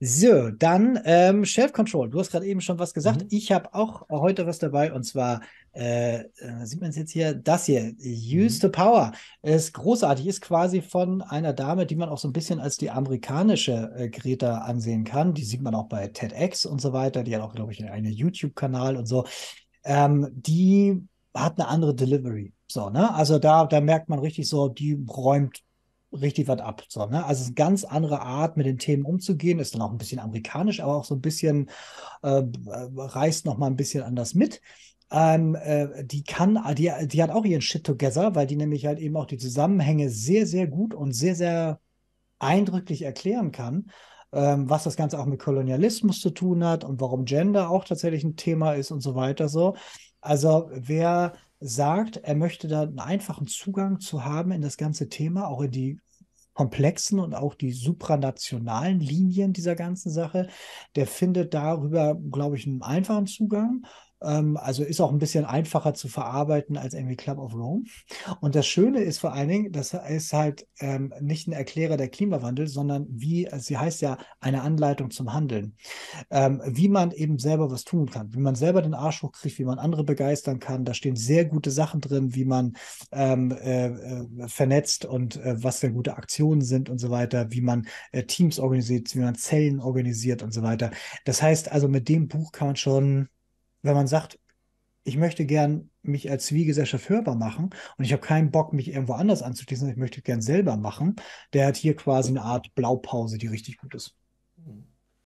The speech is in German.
So, dann ähm, Shelf Control. Du hast gerade eben schon was gesagt. Mhm. Ich habe auch heute was dabei und zwar äh, äh sieht man es jetzt hier, das hier, Use mhm. the Power. Ist großartig, ist quasi von einer Dame, die man auch so ein bisschen als die amerikanische äh, Greta ansehen kann. Die sieht man auch bei TEDx und so weiter. Die hat auch, glaube ich, einen YouTube-Kanal und so. Ähm, die hat eine andere Delivery. So, ne? Also da, da merkt man richtig so, die räumt richtig was ab. So, ne? Also es ist eine ganz andere Art, mit den Themen umzugehen. Ist dann auch ein bisschen amerikanisch, aber auch so ein bisschen äh, reißt noch mal ein bisschen anders mit. Ähm, äh, die kann, die, die hat auch ihren Shit together, weil die nämlich halt eben auch die Zusammenhänge sehr, sehr gut und sehr, sehr eindrücklich erklären kann, ähm, was das Ganze auch mit Kolonialismus zu tun hat und warum Gender auch tatsächlich ein Thema ist und so weiter so. Also wer sagt, er möchte da einen einfachen Zugang zu haben in das ganze Thema, auch in die komplexen und auch die supranationalen Linien dieser ganzen Sache. Der findet darüber, glaube ich, einen einfachen Zugang ähm, also ist auch ein bisschen einfacher zu verarbeiten als irgendwie Club of Rome. Und das Schöne ist vor allen Dingen, das ist halt ähm, nicht ein Erklärer der Klimawandel, sondern wie, äh, sie heißt ja eine Anleitung zum Handeln, ähm, wie man eben selber was tun kann, wie man selber den Arsch hochkriegt, wie man andere begeistern kann. Da stehen sehr gute Sachen drin, wie man ähm, äh, äh vernetzt und äh, was denn gute Aktionen sind und so weiter, wie man äh, Teams organisiert, wie man Zellen organisiert und so weiter. Das heißt also, mit dem Buch kann man schon wenn man sagt, ich möchte gern mich als Zivilgesellschaft hörbar machen und ich habe keinen Bock, mich irgendwo anders anzuschließen, ich möchte gern selber machen, der hat hier quasi eine Art Blaupause, die richtig gut ist.